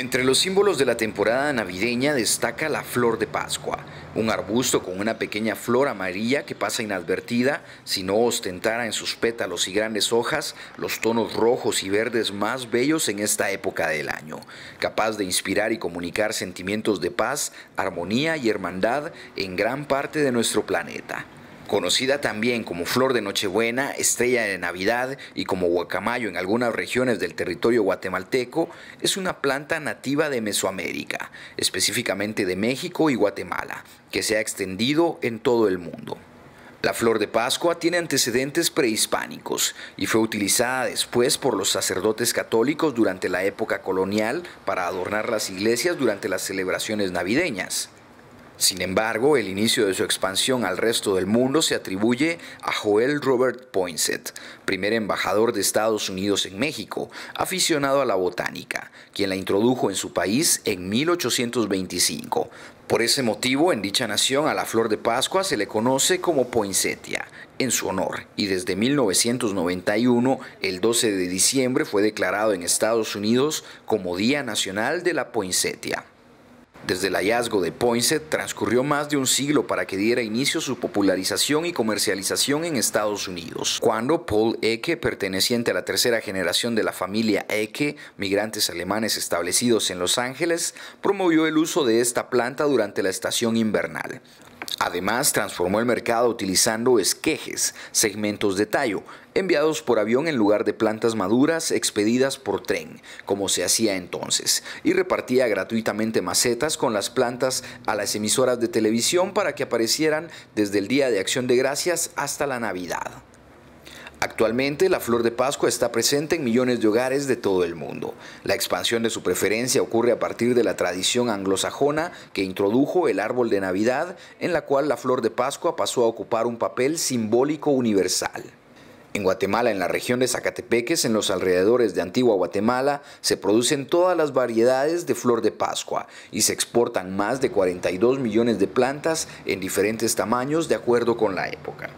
Entre los símbolos de la temporada navideña destaca la flor de Pascua, un arbusto con una pequeña flor amarilla que pasa inadvertida si no ostentara en sus pétalos y grandes hojas los tonos rojos y verdes más bellos en esta época del año, capaz de inspirar y comunicar sentimientos de paz, armonía y hermandad en gran parte de nuestro planeta conocida también como flor de Nochebuena, estrella de Navidad y como guacamayo en algunas regiones del territorio guatemalteco, es una planta nativa de Mesoamérica, específicamente de México y Guatemala, que se ha extendido en todo el mundo. La flor de Pascua tiene antecedentes prehispánicos y fue utilizada después por los sacerdotes católicos durante la época colonial para adornar las iglesias durante las celebraciones navideñas. Sin embargo, el inicio de su expansión al resto del mundo se atribuye a Joel Robert Poinsett, primer embajador de Estados Unidos en México, aficionado a la botánica, quien la introdujo en su país en 1825. Por ese motivo, en dicha nación a la flor de Pascua se le conoce como poinsettia, en su honor, y desde 1991, el 12 de diciembre fue declarado en Estados Unidos como Día Nacional de la Poinsettia. Desde el hallazgo de Poinsett transcurrió más de un siglo para que diera inicio su popularización y comercialización en Estados Unidos, cuando Paul Ecke, perteneciente a la tercera generación de la familia Ecke, migrantes alemanes establecidos en Los Ángeles, promovió el uso de esta planta durante la estación invernal. Además, transformó el mercado utilizando esquejes, segmentos de tallo, enviados por avión en lugar de plantas maduras expedidas por tren, como se hacía entonces, y repartía gratuitamente macetas con las plantas a las emisoras de televisión para que aparecieran desde el Día de Acción de Gracias hasta la Navidad. Actualmente la flor de Pascua está presente en millones de hogares de todo el mundo. La expansión de su preferencia ocurre a partir de la tradición anglosajona que introdujo el árbol de Navidad, en la cual la flor de Pascua pasó a ocupar un papel simbólico universal. En Guatemala, en la región de Zacatepeques, en los alrededores de Antigua Guatemala, se producen todas las variedades de flor de Pascua y se exportan más de 42 millones de plantas en diferentes tamaños de acuerdo con la época.